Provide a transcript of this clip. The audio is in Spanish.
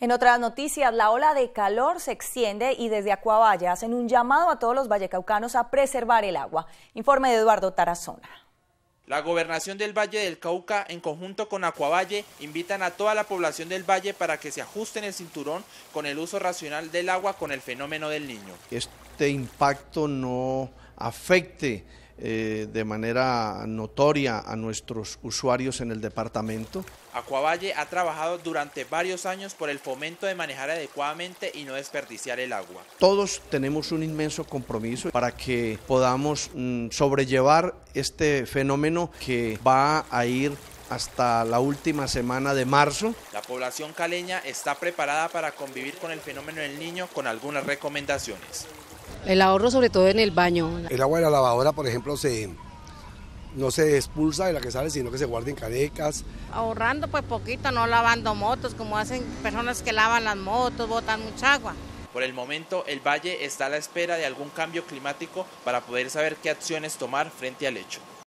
En otras noticias, la ola de calor se extiende y desde Acuavalle hacen un llamado a todos los vallecaucanos a preservar el agua. Informe de Eduardo Tarazona. La gobernación del Valle del Cauca, en conjunto con Acuavalle, invitan a toda la población del valle para que se ajusten el cinturón con el uso racional del agua con el fenómeno del niño. Este impacto no afecte eh, de manera notoria a nuestros usuarios en el departamento. Acuavalle ha trabajado durante varios años por el fomento de manejar adecuadamente y no desperdiciar el agua. Todos tenemos un inmenso compromiso para que podamos mm, sobrellevar este fenómeno que va a ir hasta la última semana de marzo. La población caleña está preparada para convivir con el fenómeno del niño con algunas recomendaciones. El ahorro sobre todo en el baño. El agua de la lavadora, por ejemplo, se no se expulsa de la que sale, sino que se guarda en canecas. Ahorrando pues poquito, no lavando motos, como hacen personas que lavan las motos, botan mucha agua. Por el momento, el valle está a la espera de algún cambio climático para poder saber qué acciones tomar frente al hecho.